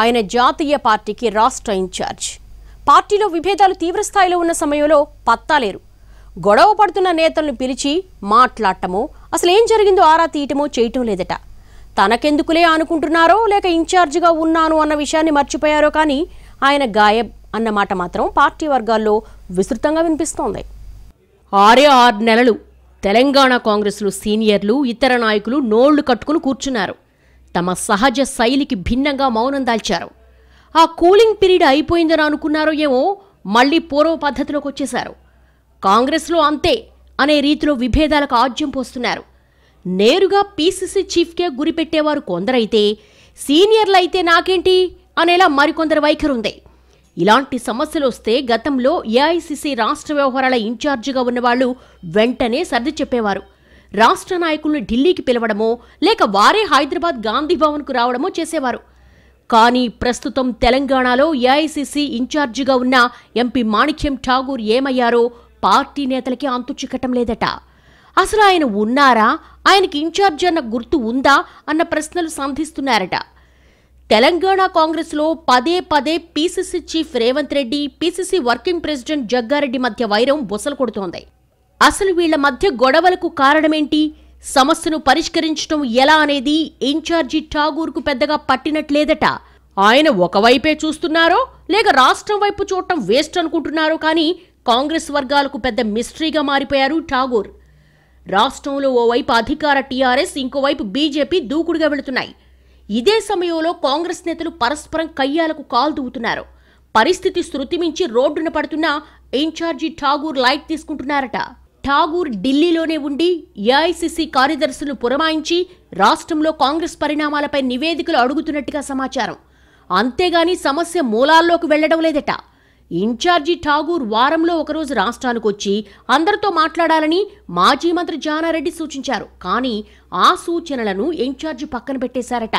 ఆయన జాతీయ పార్టీకి రాష్ట్ర ఇన్ఛార్జ్ పార్టీలో విభేదాలు తీవ్రస్థాయిలో ఉన్న సమయంలో పత్తాలేరు గొడవ పడుతున్న నేతలను పిలిచి మాట్లాడటమో అసలు ఏం జరిగిందో ఆరా తీయటమో చేయటం లేదట తనకెందుకులే అనుకుంటున్నారో లేక ఇన్ఛార్జిగా ఉన్నాను అన్న విషయాన్ని మర్చిపోయారో కానీ ఆయన గాయబ్ అన్నమాట మాత్రం పార్టీ వర్గాల్లో విస్తృతంగా వినిపిస్తోంది ఆరే ఆరు నెలలు తెలంగాణ కాంగ్రెస్లో సీనియర్లు ఇతర నాయకులు నోళ్లు కట్టుకుని కూర్చున్నారు తమ సహజ శైలికి భిన్నంగా మౌనం దాల్చారు ఆ కూలింగ్ పీరియడ్ అయిపోయిందని అనుకున్నారో ఏమో మళ్లీ పూర్వ పద్ధతిలోకి వచ్చేశారు కాంగ్రెస్లో అంతే అనే రీతిలో విభేదాలకు ఆజ్యం పోస్తున్నారు నేరుగా పీసీసీ చీఫ్కే గురిపెట్టేవారు కొందరైతే సీనియర్లు అయితే నాకేంటి అనేలా మరికొందరు వైఖరు ఉంది ఇలాంటి సమస్యలు వస్తే గతంలో ఏఐసిసి రాష్ట్ర వ్యవహారాల ఇన్ఛార్జిగా ఉన్నవాళ్లు వెంటనే సర్ది చెప్పేవారు రాష్ట్ర నాయకులను ఢిల్లీకి పిలవడమో లేక వారే హైదరాబాద్ గాంధీ భవన్కు రావడమో చేసేవారు కానీ ప్రస్తుతం తెలంగాణలో ఏఐసిసి ఇన్ఛార్జిగా ఉన్న ఎంపీ మాణిక్యం ఠాగూర్ ఏమయ్యారో పార్టీ నేతలకి అంతు చిక్కటం లేదట అసలు ఆయన ఉన్నారా ఆయనకి ఇన్ఛార్జ్ అన్న గుర్తు ఉందా అన్న ప్రశ్నలు సంధిస్తున్నారట తెలంగాణ కాంగ్రెస్లో పదే పదే PCC chief Revanth Reddy PCC working president Jaggareddy మధ్య వైరం బొసలు కొడుతోంది అసలు వీళ్ల మధ్య గొడవలకు కారణమేంటి సమస్యను పరిష్కరించడం ఎలా అనేది ఇన్ఛార్జి ఠాగూర్కు పెద్దగా పట్టినట్లేదట ఆయన ఒకవైపే చూస్తున్నారో లేక రాష్ట్రం వైపు చూడటం వేస్ట్ అనుకుంటున్నారో కానీ కాంగ్రెస్ వర్గాలకు పెద్ద మిస్ట్రీగా మారిపోయారు ఠాగూర్ రాష్ట్రంలో ఓవైపు అధికార టీఆర్ఎస్ ఇంకోవైపు బీజేపీ దూకుడుగా వెళుతున్నాయి ఇదే సమయంలో కాంగ్రెస్ నేతలు పరస్పరం కయ్యాలకు దూగుతున్నారు పరిస్థితి శృతిమించి రోడ్డున పడుతున్న ఇన్ఛార్జి ఠాగూర్ లైట్ తీసుకుంటున్నారట ఠాగూర్ ఢిల్లీలోనే ఉండి ఏఐసిసి కార్యదర్శులు పురమాయించి రాష్ట్రంలో కాంగ్రెస్ పరిణామాలపై నివేదికలు అడుగుతున్నట్టుగా సమాచారం అంతేగాని సమస్య మూలాల్లోకి వెళ్లడం లేదట ఇన్ఛార్జి ఠాగూర్ వారంలో ఒకరోజు రాష్ట్రానికి వచ్చి అందరితో మాట్లాడాలని మాజీ మంత్రి జానారెడ్డి సూచించారు కానీ ఆ సూచనలను ఇన్ఛార్జి పక్కన పెట్టేశారట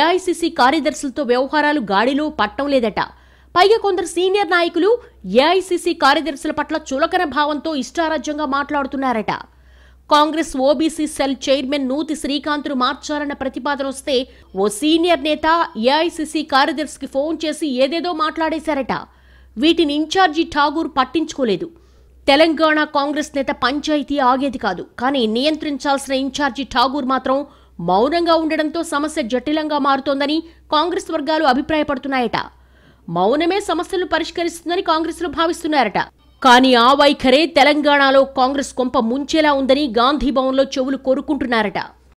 ఏఐసిసి కార్యదర్శులతో వ్యవహారాలు గాడిలో పట్టం లేదట పైగా కొందరు సీనియర్ నాయకులు ఏఐసీసీ కార్యదర్శుల పట్ల చులకన భావంతో ఇష్టారాజ్యంగా మాట్లాడుతున్నారట Congress OBC cell chairman Nuthi శ్రీకాంత్ను మార్చాలన్న ప్రతిపాదన వస్తే ఓ సీనియర్ నేత ఏఐసీసీ కార్యదర్శికి ఫోన్ చేసి ఏదేదో మాట్లాడేశారట వీటిని ఇన్ఛార్జి ఠాగూర్ పట్టించుకోలేదు తెలంగాణ కాంగ్రెస్ నేత పంచాయతీ ఆగేది కాదు కానీ నియంత్రించాల్సిన ఇన్ఛార్జి ఠాగూర్ మాత్రం మౌనంగా ఉండడంతో సమస్య జటిలంగా మారుతోందని కాంగ్రెస్ వర్గాలు అభిప్రాయపడుతున్నాయట మౌనమే సమస్యలను పరిష్కరిస్తుందని కాంగ్రెస్లో భావిస్తున్నారట కానీ ఆ వైఖరే తెలంగాణలో కాంగ్రెస్ కొంప ముంచేలా ఉందని గాంధీభవన్లో చెవులు కోరుకుంటున్నారట